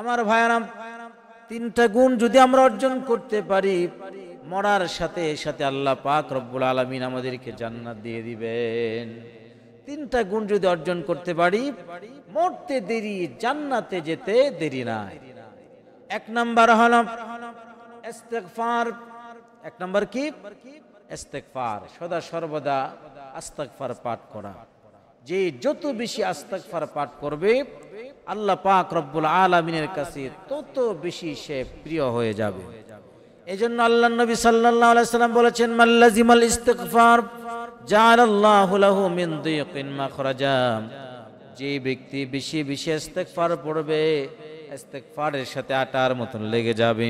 আমার ভায়ারাম তিনটা গুণ যদি আমরা অর্জন করতে পারি মরার সাথে সাথে আল্লাহ পাক রব্বুল আলমিন আমাদেরকে জান্নাত দিয়ে দিবেন তিনটা গুণ যদি অর্জন করতে পারি মরতে দেরি জান্নাতে যেতে দেরি নাই এক নাম্বার হল এক নাম্বার কি ইস্তেকফার সদা সর্বদা আস্তাকফার পাঠ করা যে যত বেশি আস্তাকফার পাঠ করবে আল্লাহ পাক রব্বুল আলমিনের কাছে তত বেশি সে প্রিয় হয়ে যাবে এই জন্য আল্লাহ নবী সাল্লাম বলেছেন মাল্লাজিমাল ইস্তেকফার যার আল্লাহুলাহু যে ব্যক্তি বেশি বেশি ইস্তেকফার পড়বে ইস্তেকফারের সাথে আটার মতন লেগে যাবে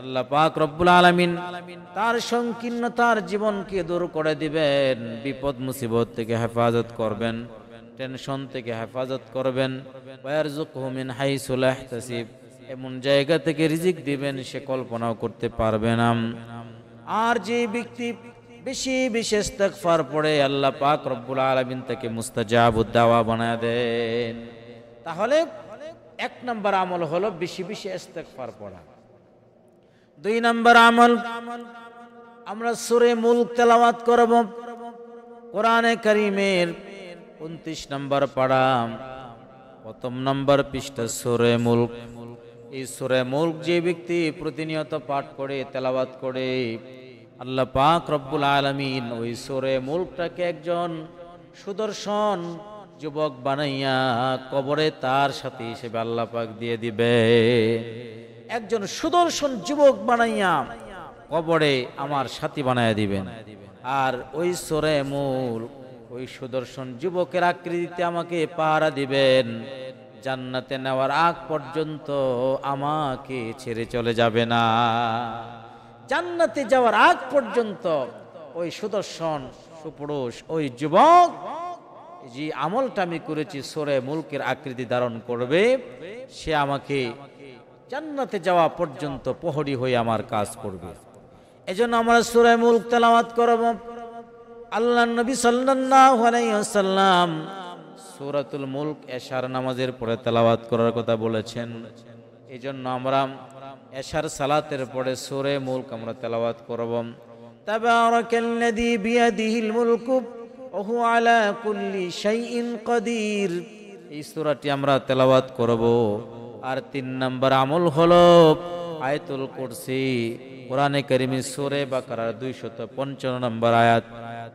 আল্লাহ পাক রব্বুল আলামিন তার সংকীর্ণতার জীবনকে দূর করে দিবেন বিপদ মুসিবত থেকে হেফাজত করবেন টেনশন থেকে হেফাজত করবেন ওয়ারজুকহমিন এমন জায়গা থেকে রিজিক দিবেন সে কল্পনাও করতে পারবে না আর যে ব্যক্তি বেশি বিশেষ বেশি ফার পড়ে আল্লাহ পাক রব্বুল আলমিন তাকে মুস্তাজাব উদ্দাওয়া বানা দেন তাহলে এক নম্বর আমল হলো বেশি বেশি এস্তেক ফার পড়া দুই নম্বর আমল আমরা সুরে মুলক তেলাওয়াত করব কোরআনে করিমের উনত্রিশ নম্বর পাড়া প্রথম নম্বর পৃষ্ঠা সুরে মুলক এই সুরে মুলক যে ব্যক্তি প্রতিনিয়ত পাঠ করে তেলাবাত করে আল্লাহ পাক রব্বুল আলমিন ওই সুরে মুলকটাকে একজন সুদর্শন যুবক বানাইয়া কবরে তার সাথে হিসেবে আল্লাহ পাক দিয়ে দিবে একজন সুদর্শন যুবক বানাইয়া কবরে আমার সাথী বানাইয়া দিবেন আর ওই সোরে মূল ওই সুদর্শন যুবকের আকৃতিতে আমাকে পাহারা দিবেন জান্নাতে নেওয়ার আগ পর্যন্ত আমাকে ছেড়ে চলে যাবে না জান্নাতে যাওয়ার আগ পর্যন্ত ওই সুদর্শন সুপুরুষ ওই যুবক যে আমলটা আমি করেছি সোরে মুলকের আকৃতি ধারণ করবে সে আমাকে জান্নাতে যাওয়া পর্যন্ত পহরি হয়ে আমার কাজ করবে এজন্য আমরা সুরায় মুলক তেলাওয়াত করব আল্লাহ নবী সাল্লাম সুরাতুল মুলক এশার নামাজের পরে তেলাওয়াত করার কথা বলেছেন এই জন্য আমরা এশার সালাতের পরে সুরে মুলক আমরা তেলাওয়াত করব তাবারাকাল্লাযী বিয়াদিহিল মুলকু ওহু আলা কুল্লি শাইইন কাদির এই সূরাটি আমরা তেলাওয়াত করব আর তিন নম্বর আমল হলো আয়তুল কুরসি কোরআনে কারিমি সুরে বাকারার দুইশত পঞ্চান্ন নম্বর আয়াত আয়াত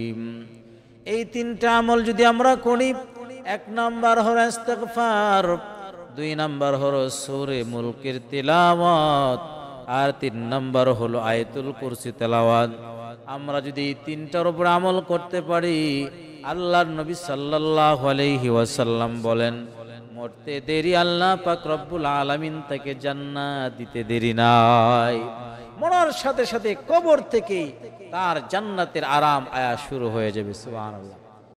এই তিনটা আমল যদি আমরা করি এক নাম্বার হর ইস্তেগফার দুই নাম্বার হল সুরে মুলকের তেলাওয়াত আর তিন নাম্বার হলো আয়তুল কুরসি তেলাওয়াত আমরা যদি এই তিনটার উপর আমল করতে পারি আল্লাহর নবী সাল্লাল্লাহু আলাইহি ওয়াসাল্লাম বলেন মরতে দেরি আল্লাহ পাক রব্বুল আলামিন তাকে জান্নাত দিতে দেরি নাই মরার সাথে সাথে কবর থেকেই তার জান্নাতের আরাম আয়া শুরু হয়ে যাবে সুবহানাল্লাহ